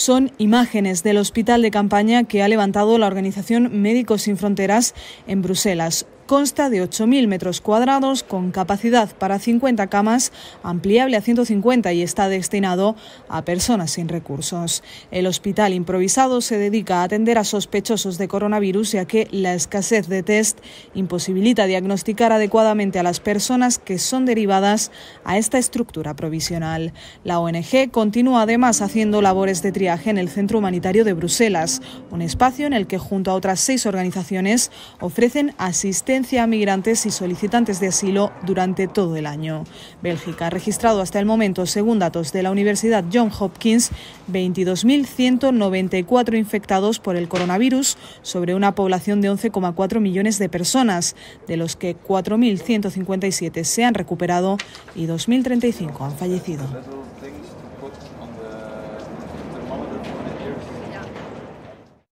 son imágenes del hospital de campaña que ha levantado la organización Médicos Sin Fronteras en Bruselas consta de 8.000 metros cuadrados con capacidad para 50 camas, ampliable a 150 y está destinado a personas sin recursos. El hospital improvisado se dedica a atender a sospechosos de coronavirus ya que la escasez de test imposibilita diagnosticar adecuadamente a las personas que son derivadas a esta estructura provisional. La ONG continúa además haciendo labores de triaje en el Centro Humanitario de Bruselas, un espacio en el que junto a otras seis organizaciones ofrecen asistencia a migrantes y solicitantes de asilo durante todo el año. Bélgica ha registrado hasta el momento, según datos de la Universidad John Hopkins, 22.194 infectados por el coronavirus sobre una población de 11,4 millones de personas, de los que 4.157 se han recuperado y 2.035 han fallecido.